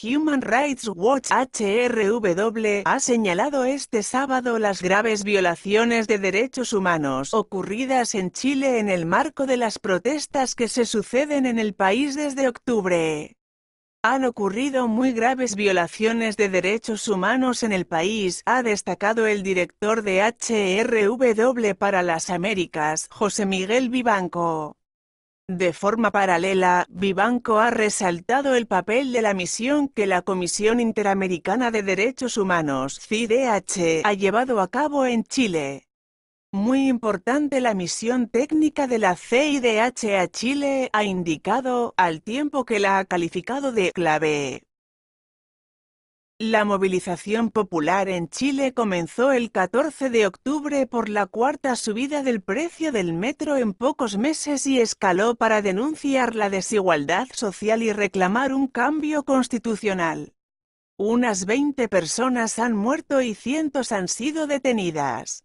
Human Rights Watch HRW ha señalado este sábado las graves violaciones de derechos humanos ocurridas en Chile en el marco de las protestas que se suceden en el país desde octubre. Han ocurrido muy graves violaciones de derechos humanos en el país, ha destacado el director de HRW para las Américas, José Miguel Vivanco. De forma paralela, Vivanco ha resaltado el papel de la misión que la Comisión Interamericana de Derechos Humanos, CIDH, ha llevado a cabo en Chile. Muy importante la misión técnica de la CIDH a Chile, ha indicado, al tiempo que la ha calificado de clave. La movilización popular en Chile comenzó el 14 de octubre por la cuarta subida del precio del metro en pocos meses y escaló para denunciar la desigualdad social y reclamar un cambio constitucional. Unas 20 personas han muerto y cientos han sido detenidas.